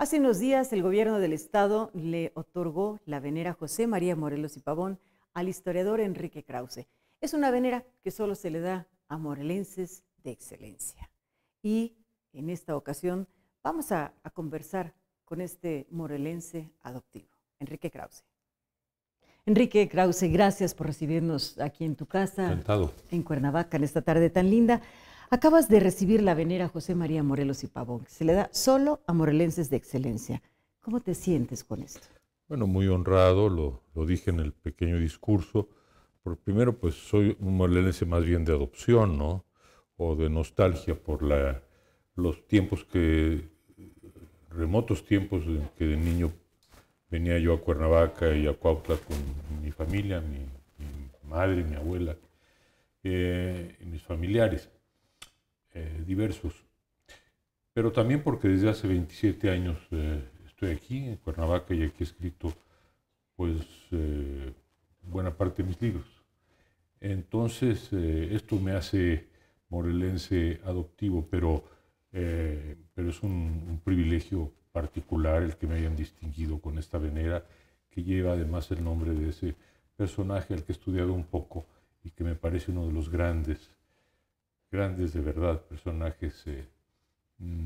Hace unos días el gobierno del estado le otorgó la venera José María Morelos y Pavón al historiador Enrique Krause. Es una venera que solo se le da a morelenses de excelencia. Y en esta ocasión vamos a, conversar con este morelense adoptivo, Enrique Krause. Enrique Krause, gracias por recibirnos aquí en tu casa. En Cuernavaca, en esta tarde tan linda. Acabas de recibir la venera José María Morelos y Pavón, que se le da solo a morelenses de excelencia. ¿Cómo te sientes con esto? Bueno, muy honrado, lo, dije en el pequeño discurso. Por primero, pues soy un morelense más bien de adopción, ¿no? O de nostalgia por los tiempos que, remotos tiempos en que de niño venía yo a Cuernavaca y a Cuautla con mi familia, mi, madre, mi abuela eh, y mis familiares. Eh, diversos, pero también porque desde hace 27 años eh, estoy aquí, en Cuernavaca, y aquí he escrito pues eh, buena parte de mis libros. Entonces, esto me hace morelense adoptivo, pero, pero es un privilegio particular el que me hayan distinguido con esta venera, que lleva además el nombre de ese personaje al que he estudiado un poco y que me parece uno de los grandes grandes, de verdad, personajes eh,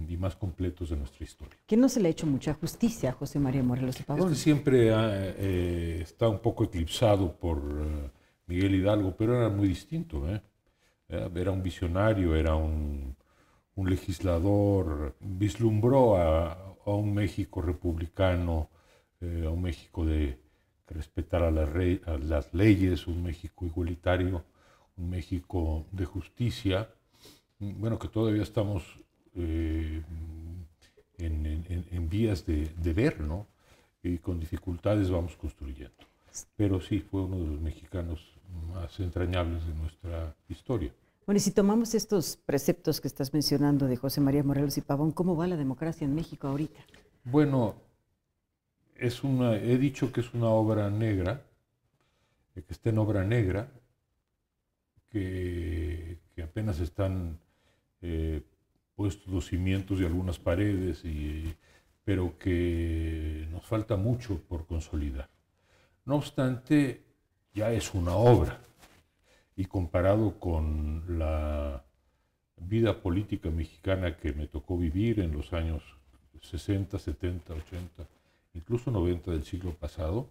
y más completos de nuestra historia. Que no se le ha hecho mucha justicia a José María Morelos y siempre eh, está un poco eclipsado por eh, Miguel Hidalgo, pero era muy distinto. Era un visionario, era un, legislador, vislumbró a, un México republicano, a un México de respetar las leyes, un México igualitario un México de justicia, mm, bueno, que todavía estamos eh, en, vías de, ver, ¿no? Y con dificultades vamos construyendo. Pero sí, fue uno de los mexicanos más entrañables de nuestra historia. Bueno, y si tomamos estos preceptos que estás mencionando de José María Morelos y Pavón, ¿cómo va la democracia en México ahorita? Bueno, es una, he dicho que es una obra negra, eh, que está en obra negra, que, apenas están eh, puestos los cimientos de algunas paredes, y, pero que nos falta mucho por consolidar. No obstante, ya es una obra y comparado con la vida política mexicana que me tocó vivir en los años 60, 70, 80, incluso 90 del siglo pasado,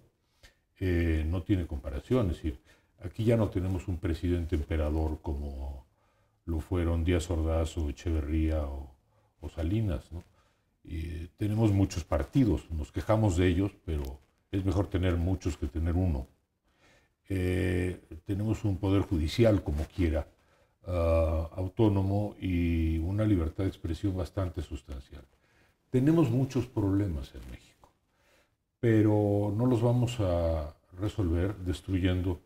eh, no tiene comparación. Es decir, Aquí ya no tenemos un presidente emperador como lo fueron Díaz Ordaz o Echeverría o, Salinas. Y eh, tenemos muchos partidos, nos quejamos de ellos, pero es mejor tener muchos que tener uno. Eh, tenemos un poder judicial como quiera, ah, autónomo y una libertad de expresión bastante sustancial. Tenemos muchos problemas en México, pero no los vamos a resolver destruyendo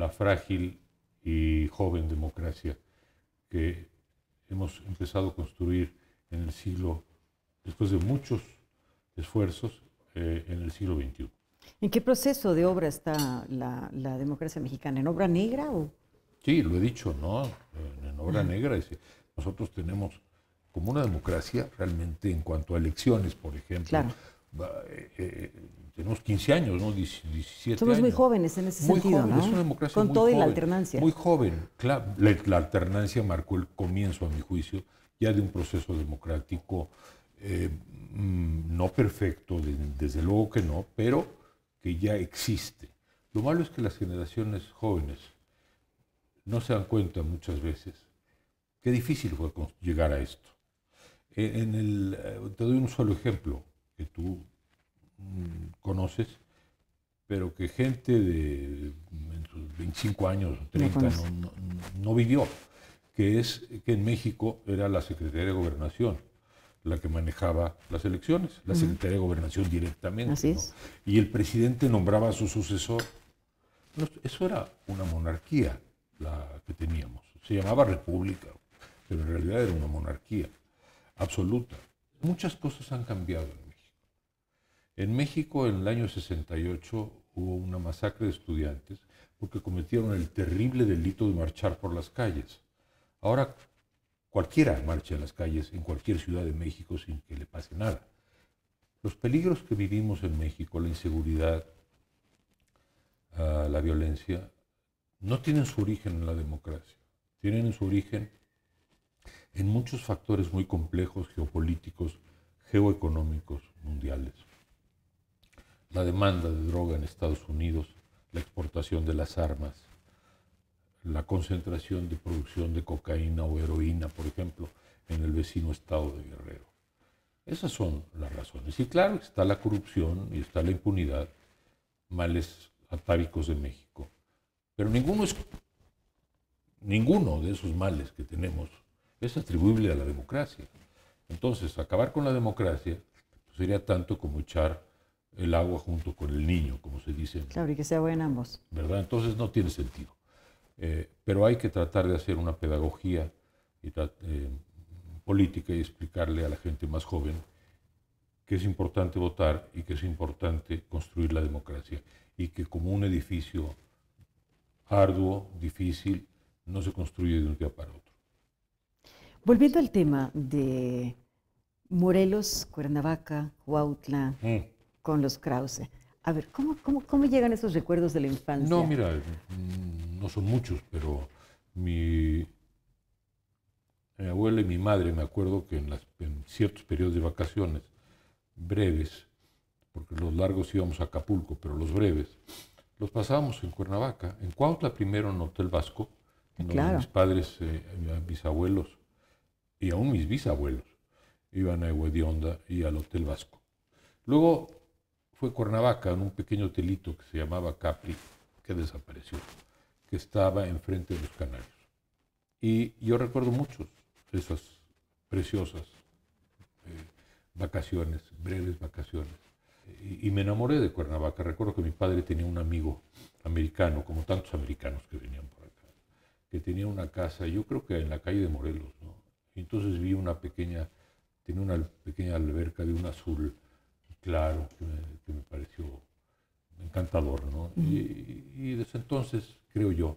la frágil y joven democracia que hemos empezado a construir en el siglo, después de muchos esfuerzos, eh, en el siglo XXI. ¿En qué proceso de obra está la, democracia mexicana? ¿En obra negra? O? Sí, lo he dicho, ¿no? En, obra negra. nosotros tenemos como una democracia realmente en cuanto a elecciones, por ejemplo. Claro eh, eh, tenemos 15 años, ¿no? 17 Somos muy jóvenes en ese sentido, Con muy todo la alternancia. Muy joven. La, alternancia marcó el comienzo, a mi juicio, ya de un proceso democrático eh, mm, no perfecto, desde luego que no, pero que ya existe. Lo malo es que las generaciones jóvenes no se dan cuenta muchas veces qué difícil fue llegar a esto. E, en el, te doy un solo ejemplo que tú Mm, conoces, pero que gente de 25 años o 30 no, no, vivió, que es que en México era la Secretaría de Gobernación la que manejaba las elecciones, la Secretaría de Gobernación directamente. Y el presidente nombraba a su sucesor. eso era una monarquía la que teníamos. Se llamaba república, pero en realidad era una monarquía absoluta. Muchas cosas han cambiado en en México en el año 68 hubo una masacre de estudiantes porque cometieron el terrible delito de marchar por las calles. Ahora cualquiera marcha en las calles en cualquier ciudad de México sin que le pase nada. Los peligros que vivimos en México, la inseguridad, ah, la violencia, no tienen su origen en la democracia, tienen su origen en muchos factores muy complejos geopolíticos, geoeconómicos, mundiales la demanda de droga en Estados Unidos, la exportación de las armas, la concentración de producción de cocaína o heroína, por ejemplo, en el vecino estado de Guerrero. Esas son las razones. Y claro, está la corrupción y está la impunidad, males atávicos de México. Pero ninguno, es, ninguno de esos males que tenemos es atribuible a la democracia. Entonces, acabar con la democracia sería tanto como echar el agua junto con el niño, como se dice. Claro, y que sea buena ambos. ¿Verdad? Entonces no tiene sentido. Eh, pero hay que tratar de hacer una pedagogía eh, política y explicarle a la gente más joven que es importante votar y que es importante construir la democracia y que como un edificio arduo, difícil, no se construye de un día para otro. Volviendo al tema de Morelos, Cuernavaca, Huautla, mm con los Krause. A ver, ¿cómo, cómo, llegan esos recuerdos de la infancia? No, mira, mm, no son muchos, pero mi, abuela y mi madre, me acuerdo que en, ciertos periodos de vacaciones, breves, porque los largos íbamos a Acapulco, pero los breves, los pasábamos en Cuernavaca, en Cuautla primero en Hotel Vasco, ah, donde claro. mis padres, eh, mis abuelos y aún mis bisabuelos iban a Huedionda y al Hotel Vasco. Luego fue Cuernavaca, en un pequeño hotelito que se llamaba Capri, que desapareció, que estaba enfrente de los canarios. Y yo recuerdo muchos esas preciosas eh, vacaciones, breves vacaciones. Y, me enamoré de Cuernavaca. Recuerdo que mi padre tenía un amigo americano, como tantos americanos que venían por acá, que tenía una casa, yo creo que en la calle de Morelos, entonces vi una pequeña, tenía una pequeña alberca de un azul claro me pareció encantador. ¿no? y, desde entonces, creo yo,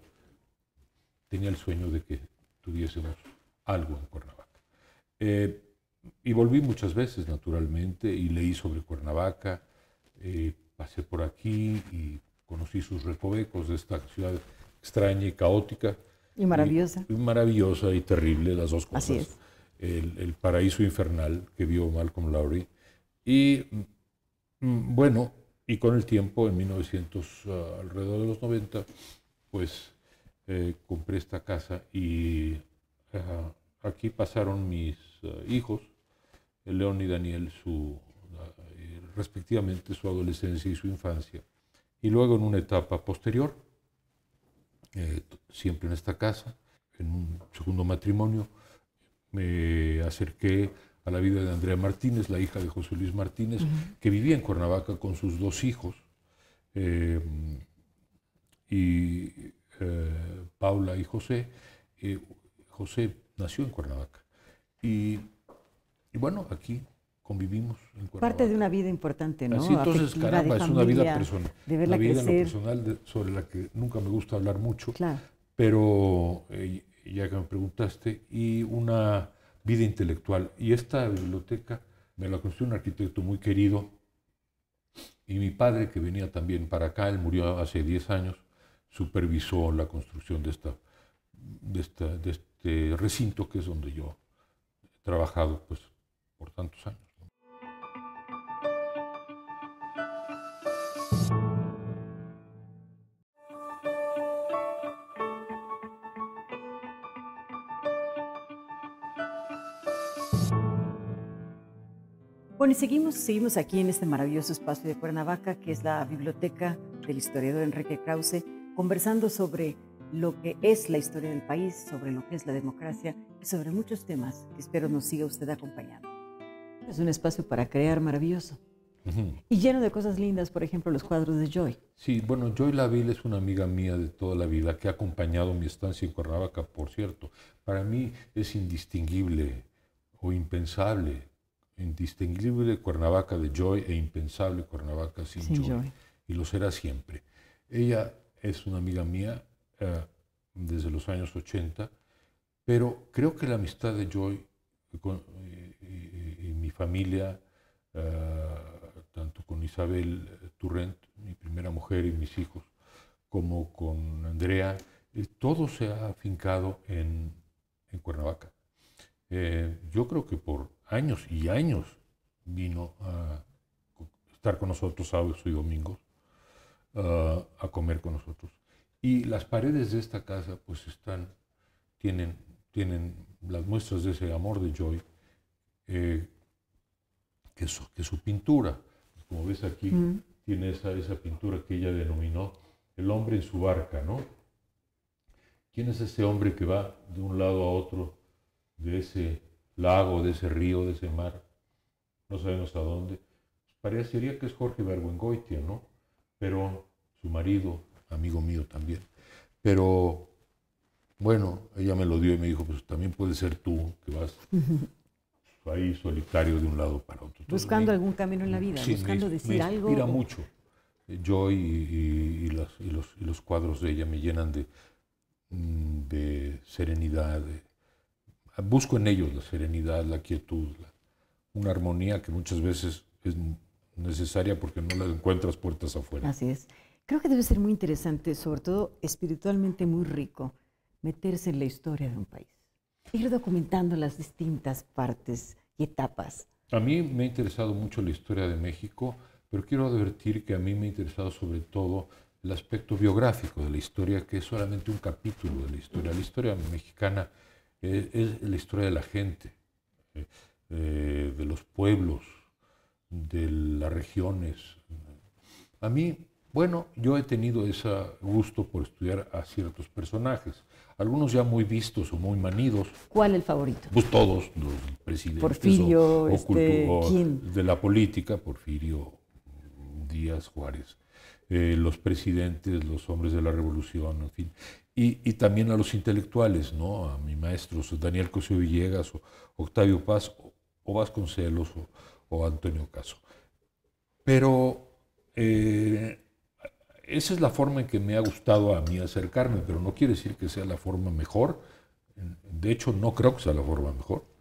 tenía el sueño de que tuviésemos algo en Cuernavaca. Eh, y volví muchas veces, naturalmente, y leí sobre Cuernavaca, eh, pasé por aquí y conocí sus recovecos de esta ciudad extraña y caótica. Y maravillosa. Y, maravillosa y terrible, las dos cosas. Así es. El, el, paraíso infernal que vio Malcolm Lowry. Y Mm, bueno, y con el tiempo, en 1900, ah, alrededor de los 90, pues eh, compré esta casa y ah, aquí pasaron mis ah, hijos, eh, León y Daniel, su, eh, respectivamente su adolescencia y su infancia. Y luego en una etapa posterior, siempre en esta casa, en un segundo matrimonio, me acerqué a la vida de Andrea Martínez, la hija de José Luis Martínez, que vivía en Cuernavaca con sus dos hijos, eh, y eh, Paula y José. Eh, José nació en Cuernavaca. Y, bueno, aquí convivimos en Parte de una vida importante, ¿no? Así, entonces, es una vida personal. De una vida personal sobre la que nunca me gusta hablar mucho. Claro. Pero ya que me preguntaste, y una vida intelectual. Y esta biblioteca me la construyó un arquitecto muy querido y mi padre, que venía también para acá, él murió hace 10 años, supervisó la construcción de, esta, de, este recinto que es donde yo he trabajado pues, por tantos años. Bueno, y seguimos, seguimos aquí en este maravilloso espacio de Cuernavaca, que es la biblioteca del historiador Enrique Krause, conversando sobre lo que es la historia del país, sobre lo que es la democracia y sobre muchos temas que espero nos siga usted acompañando. Es un espacio para crear maravilloso y lleno de cosas lindas, por ejemplo, los cuadros de Joy. Sí, bueno, Joy Laville es una amiga mía de toda la vida que ha acompañado mi estancia en Cuernavaca, por cierto. Para mí es indistinguible o impensable indistinguible Cuernavaca de Joy e impensable Cuernavaca sin, Joy. Y lo será siempre. Ella es una amiga mía eh, desde los años 80, pero creo que la amistad de Joy con, eh, mi familia, eh, tanto con Isabel Turrent, mi primera mujer y mis hijos, como con Andrea, todo se ha afincado en Cuernavaca. Eh, yo creo que por años y años vino a estar con nosotros sábados y domingos, ah, a comer con nosotros. Y las paredes de esta casa pues están, tienen, tienen las muestras de ese amor de Joy, eh, que, su, su pintura, como ves aquí, tiene esa, esa pintura que ella denominó el hombre en su barca, ¿no? ¿Quién es ese hombre que va de un lado a otro de ese lago, de ese río, de ese mar, no sabemos a dónde. Parecería que es Jorge Berguengoitia, ¿no? Pero su marido, amigo mío también. Pero bueno, ella me lo dio y me dijo, pues también puede ser tú que vas ahí solitario de un lado para otro. Buscando algún camino en la vida, buscando decir me algo. Mira mucho. Yo y, los, cuadros de ella me llenan de, mm, de serenidad, de, busco en ellos la serenidad, la quietud, una armonía que muchas veces es necesaria porque no la encuentras puertas afuera. Así es. Creo que debe ser muy interesante, sobre todo espiritualmente muy rico, meterse en la historia de un país, ir documentando las distintas partes y etapas. A mí me ha interesado mucho la historia de México, pero quiero advertir que a mí me ha interesado sobre todo el aspecto biográfico de la historia, que es solamente un capítulo de la historia. La historia mexicana es la historia de la gente, eh, de los pueblos, de las regiones. A mí, bueno, yo he tenido ese gusto por estudiar a ciertos personajes, algunos ya muy vistos o muy manidos. ¿Cuál el favorito? Pues todos, los presidentes Porfirio, este, de la política, Porfirio Díaz Juárez. Eh, los presidentes, los hombres de la revolución, en fin y, también a los intelectuales, ¿no? a mi maestros Daniel Cosío Villegas, Octavio Paz, o, Vasconcelos, o, Antonio Caso. Pero eh, esa es la forma en que me ha gustado a mí acercarme, pero no quiere decir que sea la forma mejor. De hecho, no creo que sea la forma mejor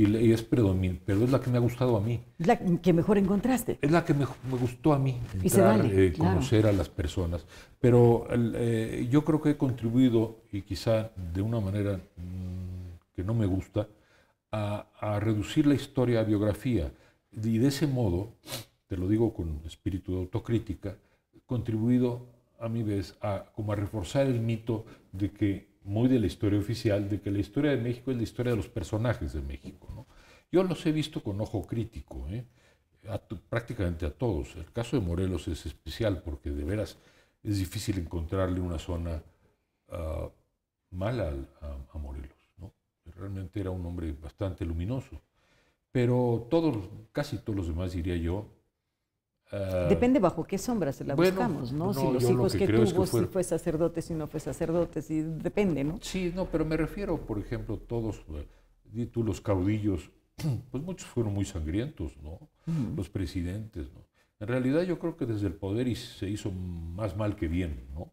y, es predominante, pero es la que me ha gustado a mí. Es la que mejor encontraste. Es la que me, gustó a mí, y se vale, eh, conocer a las personas. Pero eh, yo creo que he contribuido, y quizá de una manera mm, que no me gusta, a, reducir la historia a biografía. Y de ese modo, te lo digo con espíritu de autocrítica, contribuido a mi vez como a reforzar el mito de que muy de la historia oficial, de que la historia de México es la historia de los personajes de México. ¿no? Yo los he visto con ojo crítico, ¿eh? prácticamente a todos. El caso de Morelos es especial porque de veras es difícil encontrarle una zona ah, mala a, Morelos. ¿no? Realmente era un hombre bastante luminoso. Pero todos, casi todos los demás, diría yo, Ah, depende bajo qué sombra se la buscamos, ¿no? si los hijos que, tuvo, si fue sacerdote, si no fue sacerdote, si depende, ¿no? Sí, no, pero me refiero, por ejemplo, todos, tú los caudillos, pues muchos fueron muy sangrientos, ¿no? Los presidentes, ¿no? En realidad yo creo que desde el poder se hizo más mal que bien, ¿no?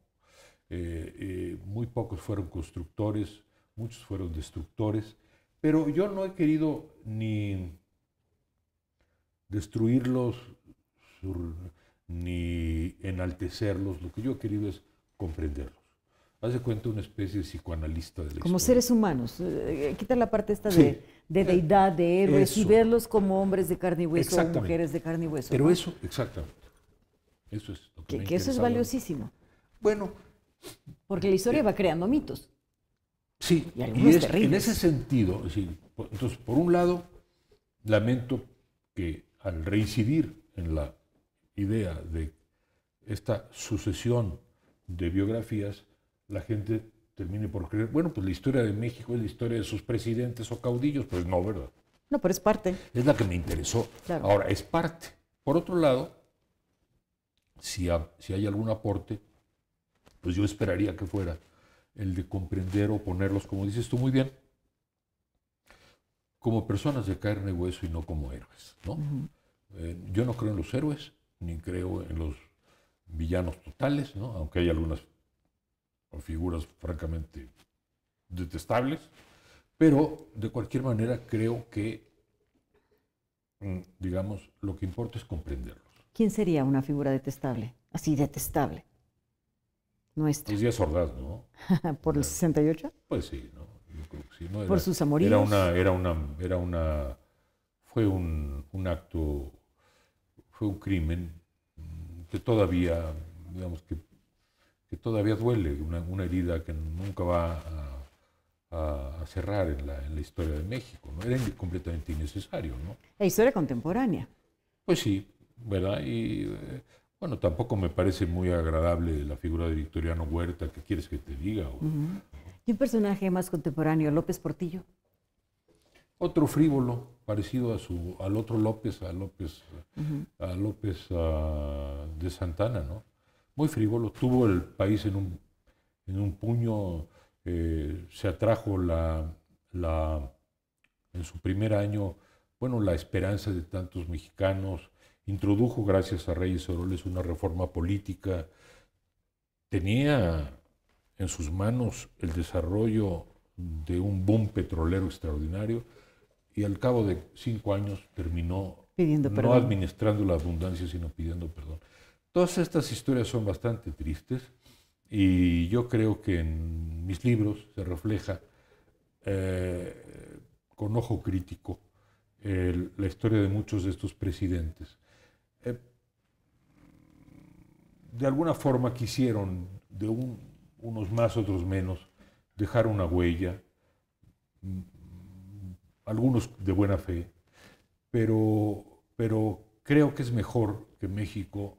Eh, eh, muy pocos fueron constructores, muchos fueron destructores, pero yo no he querido ni destruirlos ni enaltecerlos, lo que yo he querido es comprenderlos. Hace cuenta una especie de psicoanalista de la Como seres humanos, eh, eh, quita la parte esta de, eh, deidad, de héroes, y verlos como hombres de carne y hueso o mujeres de carne y hueso. Pero eso, exactamente. Eso es lo que, eso es valiosísimo. Bueno. Porque la historia va creando mitos. Sí, y, en ese sentido, entonces, por un lado, lamento que al reincidir en la idea de esta sucesión de biografías, la gente termine por creer, bueno, pues la historia de México es la historia de sus presidentes o caudillos, pues no, ¿verdad? No, pero es parte. Es la que me interesó. Ahora, es parte. Por otro lado, si, si hay algún aporte, pues yo esperaría que fuera el de comprender o ponerlos, como dices tú muy bien, como personas de carne y hueso y no como héroes, ¿no? Eh, yo no creo en los héroes, ni creo en los villanos totales, ¿no? aunque hay algunas figuras francamente detestables, pero de cualquier manera creo que, mm, digamos, lo que importa es comprenderlos. ¿Quién sería una figura detestable? Así, detestable. Nuestra. Es pues Díaz Ordaz, ¿no? ¿Por el 68? Pues sí, ¿no? sí. Por sus amoríos. Era una, era una, era una, fue un acto fue un crimen mm, que todavía, digamos que, todavía duele, una, herida que nunca va a, cerrar en la, historia de México. ¿no? Era completamente innecesario. ¿no? La historia contemporánea. Pues sí, ¿verdad? Y eh, bueno, tampoco me parece muy agradable la figura de Victoriano Huerta, que quieres que te diga? ¿Y un personaje más contemporáneo, López Portillo? Otro frívolo, parecido a su, al otro López, a López, a López ah, de Santana, ¿no? Muy frívolo, tuvo el país en un, puño, eh, se atrajo en su primer año, bueno, la esperanza de tantos mexicanos, introdujo, gracias a Reyes Oroles, una reforma política, tenía en sus manos el desarrollo de un boom petrolero extraordinario, y al cabo de cinco años terminó no administrando la abundancia, sino pidiendo perdón. Todas estas historias son bastante tristes y yo creo que en mis libros se refleja eh, con ojo crítico la historia de muchos de estos presidentes. Eh, de alguna forma quisieron, de unos más, otros menos, dejar una huella, algunos de buena fe, pero, pero creo que es mejor que México,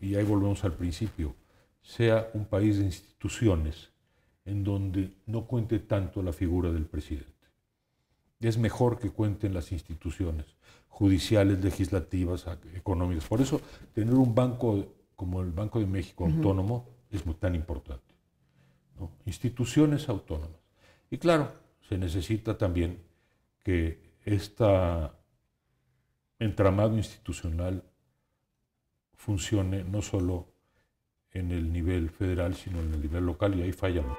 y ahí volvemos al principio, sea un país de instituciones en donde no cuente tanto la figura del presidente. Es mejor que cuenten las instituciones judiciales, legislativas, económicas. Por eso tener un banco como el Banco de México autónomo es muy tan importante. Instituciones autónomas. Y claro, se necesita también que este entramado institucional funcione no solo en el nivel federal, sino en el nivel local, y ahí fallamos.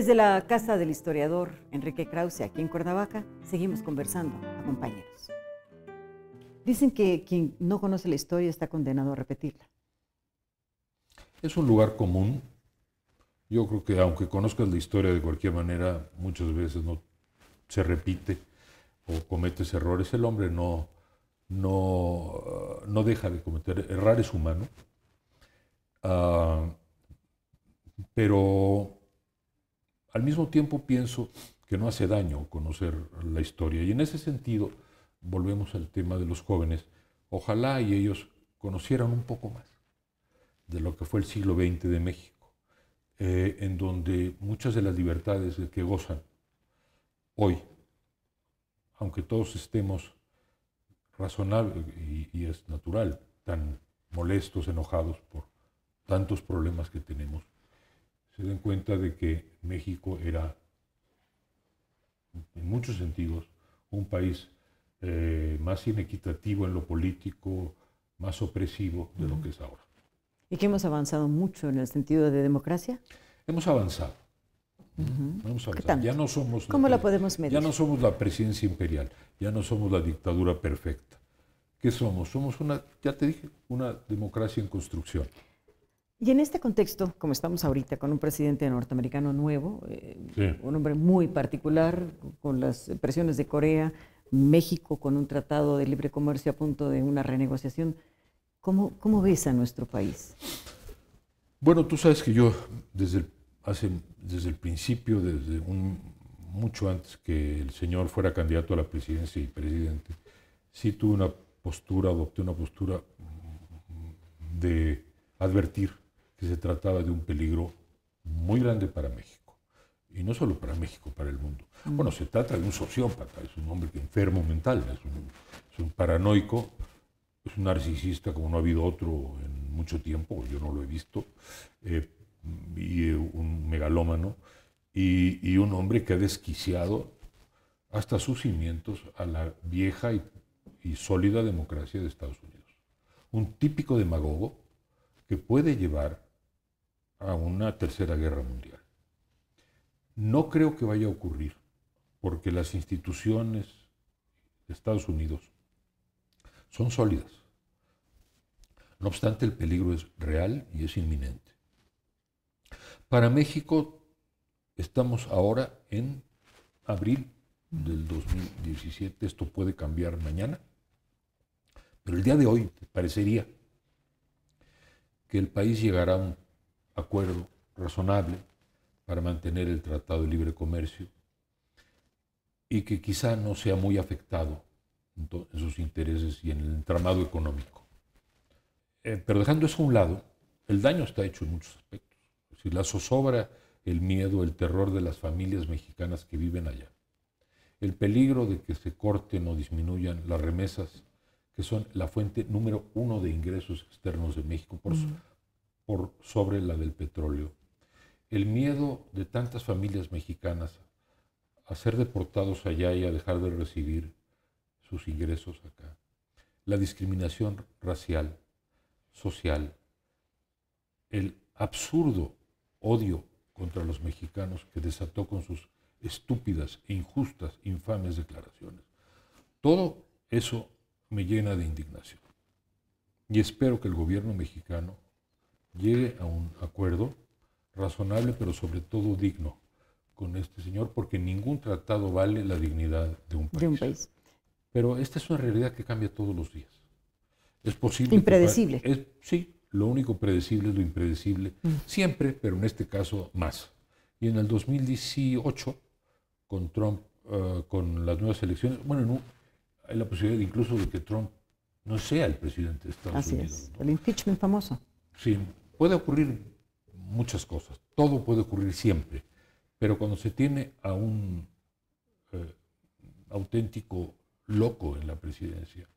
Desde la casa del historiador Enrique Krause, aquí en Cuernavaca, seguimos conversando. compañeros. Dicen que quien no conoce la historia está condenado a repetirla. Es un lugar común. Yo creo que aunque conozcas la historia de cualquier manera, muchas veces no se repite o cometes errores. El hombre no, no, uh, no deja de cometer. errores, es humano. Ah, pero al mismo tiempo pienso que no hace daño conocer la historia. Y en ese sentido, volvemos al tema de los jóvenes. Ojalá y ellos conocieran un poco más de lo que fue el siglo XX de México, eh, en donde muchas de las libertades que gozan hoy, aunque todos estemos razonables y, y es natural, tan molestos, enojados por tantos problemas que tenemos, se den cuenta de que México era, en muchos sentidos, un país eh, más inequitativo en lo político, más opresivo de lo que es ahora. ¿Y que hemos avanzado mucho en el sentido de democracia? Hemos avanzado. Ya no somos ¿Cómo la, podemos medir? Ya no somos la presidencia imperial, ya no somos la dictadura perfecta. ¿Qué somos? Somos una, ya te dije, una democracia en construcción. Y en este contexto, como estamos ahorita con un presidente norteamericano nuevo, eh, un hombre muy particular, con las presiones de Corea, México con un tratado de libre comercio a punto de una renegociación, ¿cómo, ves a nuestro país? Bueno, tú sabes que yo desde el, hace, desde el principio, desde un, mucho antes que el señor fuera candidato a la presidencia y presidente, sí tuve una postura, adopté una postura de advertir que se trataba de un peligro muy grande para México. Y no solo para México, para el mundo. Mm. Bueno, se trata de un sociópata, es un hombre que enfermo mental, es un, paranoico, es un narcisista como no ha habido otro en mucho tiempo, yo no lo he visto, eh, y eh, un megalómano, y, un hombre que ha desquiciado hasta sus cimientos a la vieja y, y, sólida democracia de Estados Unidos. Un típico demagogo que puede llevar a una tercera guerra mundial. No creo que vaya a ocurrir, porque las instituciones de Estados Unidos son sólidas. No obstante, el peligro es real y es inminente. Para México estamos ahora en abril del 2017, esto puede cambiar mañana, pero el día de hoy parecería que el país llegará a un acuerdo razonable para mantener el Tratado de Libre Comercio y que quizá no sea muy afectado en, sus intereses y en el entramado económico. Eh, pero dejando eso a un lado, el daño está hecho en muchos aspectos. Es decir, la zozobra, el miedo, el terror de las familias mexicanas que viven allá. El peligro de que se corten o disminuyan las remesas, que son la fuente número uno de ingresos externos de México, por, su, sobre la del petróleo. El miedo de tantas familias mexicanas a ser deportados allá y a dejar de recibir sus ingresos acá. La discriminación racial, social, el absurdo odio contra los mexicanos que desató con sus estúpidas, injustas, infames declaraciones. Todo eso me llena de indignación. Y espero que el gobierno mexicano llegue a un acuerdo razonable, pero sobre todo digno con este señor, porque ningún tratado vale la dignidad de un país. Pero esta es una realidad que cambia todos los días. Es posible. Impredecible. sí, lo único predecible es lo impredecible, mm. siempre, pero en este caso más. Y en el 2018, con Trump, eh, con las nuevas elecciones, bueno, no, hay la posibilidad incluso de que Trump no sea el presidente de Estados Unidos. Así es, el impeachment famoso. Sí, Puede ocurrir muchas cosas, todo puede ocurrir siempre, pero cuando se tiene a un eh, auténtico loco en la presidencia,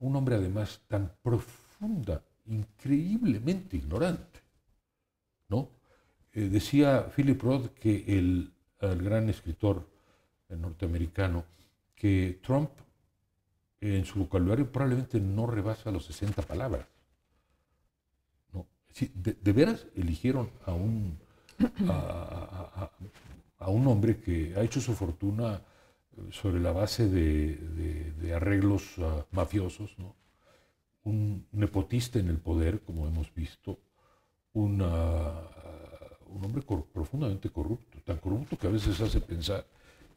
un hombre además tan profunda, increíblemente ignorante, ¿no? Eh, decía Philip Roth que el, el gran escritor norteamericano que Trump en su vocabulario probablemente no rebasa los 60 palabras de, veras eligieron a un, a, un hombre que ha hecho su fortuna eh, sobre la base de, arreglos ah, mafiosos, un nepotista en el poder, como hemos visto, ah, un hombre profundamente corrupto, tan corrupto que a veces hace pensar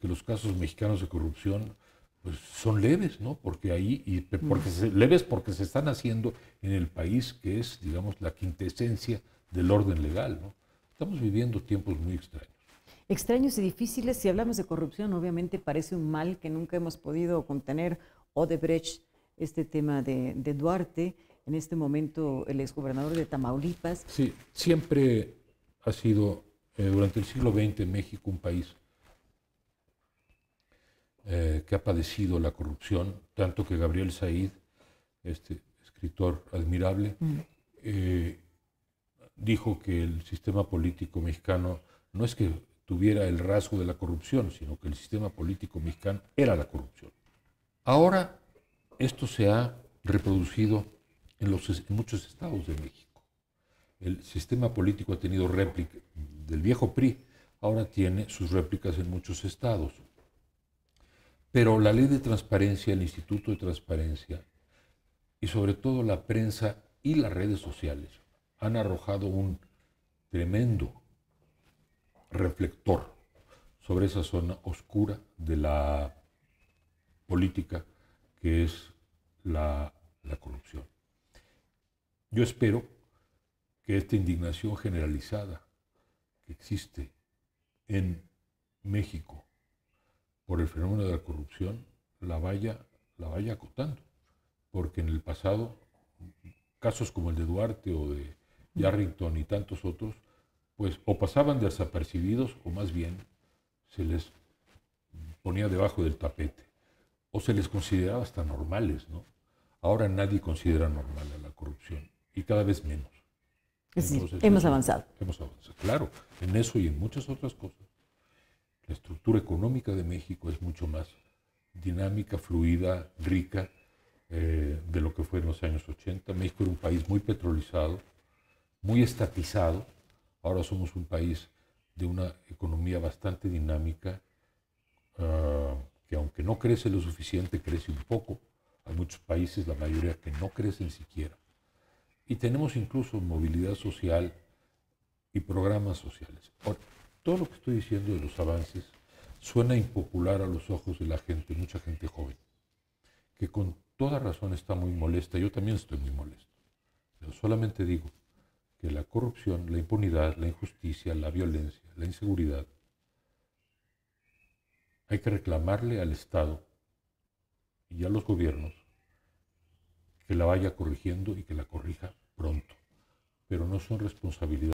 que los casos mexicanos de corrupción pues son leves, ¿no? Porque ahí, y mm. porque leves porque se están haciendo en el país que es, digamos, la quintesencia del orden legal, ¿no? Estamos viviendo tiempos muy extraños. Extraños y difíciles. Si hablamos de corrupción, obviamente parece un mal que nunca hemos podido contener. o Odebrecht, este tema de, Duarte, en este momento el exgobernador de Tamaulipas. Sí, siempre ha sido eh, durante el siglo XX México un país eh, que ha padecido la corrupción, tanto que Gabriel Said, este escritor admirable, mm. eh, dijo que el sistema político mexicano no es que tuviera el rasgo de la corrupción, sino que el sistema político mexicano era la corrupción. Ahora esto se ha reproducido en, los, muchos estados de México. El sistema político ha tenido réplica del viejo PRI, ahora tiene sus réplicas en muchos estados. Pero la ley de transparencia, el Instituto de Transparencia y sobre todo la prensa y las redes sociales han arrojado un tremendo reflector sobre esa zona oscura de la política que es la, corrupción. Yo espero que esta indignación generalizada que existe en México por el fenómeno de la corrupción la vaya, la vaya acotando, porque en el pasado casos como el de Duarte o de Yarrington y tantos otros, pues o pasaban desapercibidos o más bien se les ponía debajo del tapete o se les consideraba hasta normales, ¿no? Ahora nadie considera normal a la corrupción y cada vez menos. hemos avanzado. Hemos avanzado, claro, en eso y en muchas otras cosas. La estructura económica de México es mucho más dinámica, fluida, rica eh, de lo que fue en los años 80. México era un país muy petrolizado, muy estatizado. Ahora somos un país de una economía bastante dinámica, ah, que aunque no crece lo suficiente, crece un poco. Hay muchos países, la mayoría, que no crecen siquiera. Y tenemos incluso movilidad social y programas sociales todo lo que estoy diciendo de los avances suena impopular a los ojos de la gente, mucha gente joven, que con toda razón está muy molesta, yo también estoy muy molesto, pero solamente digo que la corrupción, la impunidad, la injusticia, la violencia, la inseguridad, hay que reclamarle al Estado y a los gobiernos que la vaya corrigiendo y que la corrija pronto, pero no son responsabilidad.